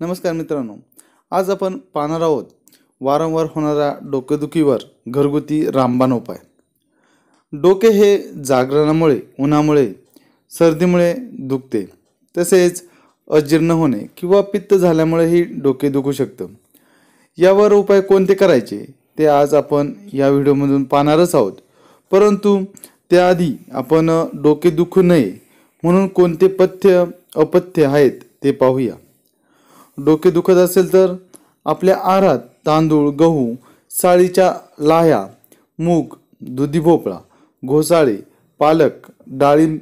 नमस्कार मित्रांनो आज आपण पाहणार आहोत वारंवार होणाऱ्या डोकेदुखीवर घरगुती रामबाण उपाय डोके हे जागरणामुळे उन्हामुळे सर्दीमुळे दुखते तसेच अजीर्ण होणे किंवा पित्त झाल्यामुळेही डोके दुखू शकतं यावर उपाय कोणते करायचे ते आज आपण या व्हिडिओमधून पाहणारच आहोत परंतु त्याआधी आपण डोके दुखू नये म्हणून कोणते पथ्य अपथ्य आहेत ते पाहूया डोके दुखत असेल तर आपल्या आहारात तांदूळ गहू साळीच्या लाह्या मूग दुधी भोपळा घोसाळे पालक डाळिंब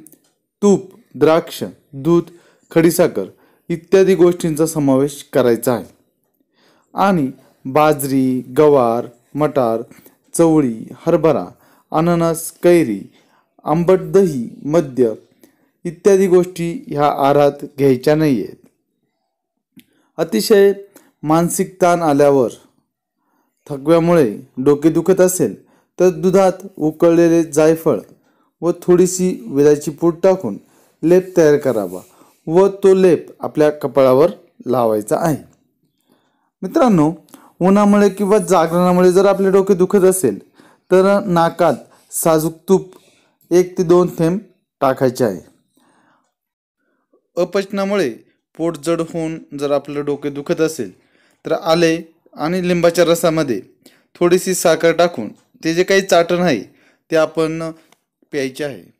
तूप द्राक्ष दूध खडीसाखर इत्यादी गोष्टींचा समावेश करायचा आहे आणि बाजरी गवार मटार चवळी हरभरा अननस कैरी आंबट दही मद्य इत्यादी गोष्टी ह्या आहारात घ्यायच्या नाही आहेत अतिशय मानसिक ताण आल्यावर थकव्यामुळे डोके दुखत असेल तर दुधात उकळलेले जायफळ व थोडीशी विलायची पूड टाकून लेप तयार करावा व तो लेप आपल्या कपाळावर लावायचा आहे मित्रांनो उन्हामुळे किंवा जागरणामुळे जर आपले डोके दुखत असेल तर नाकात साजूक तूप एक ते दोन थेंब टाकायचे आहे अपचनामुळे पोट जड होऊन जर आपलं डोके दुखत असेल तर आले आणि लिंबाच्या रसामध्ये थोडीशी साखर टाकून ते जे काही चाटण आहे ते आपण प्यायचे आहे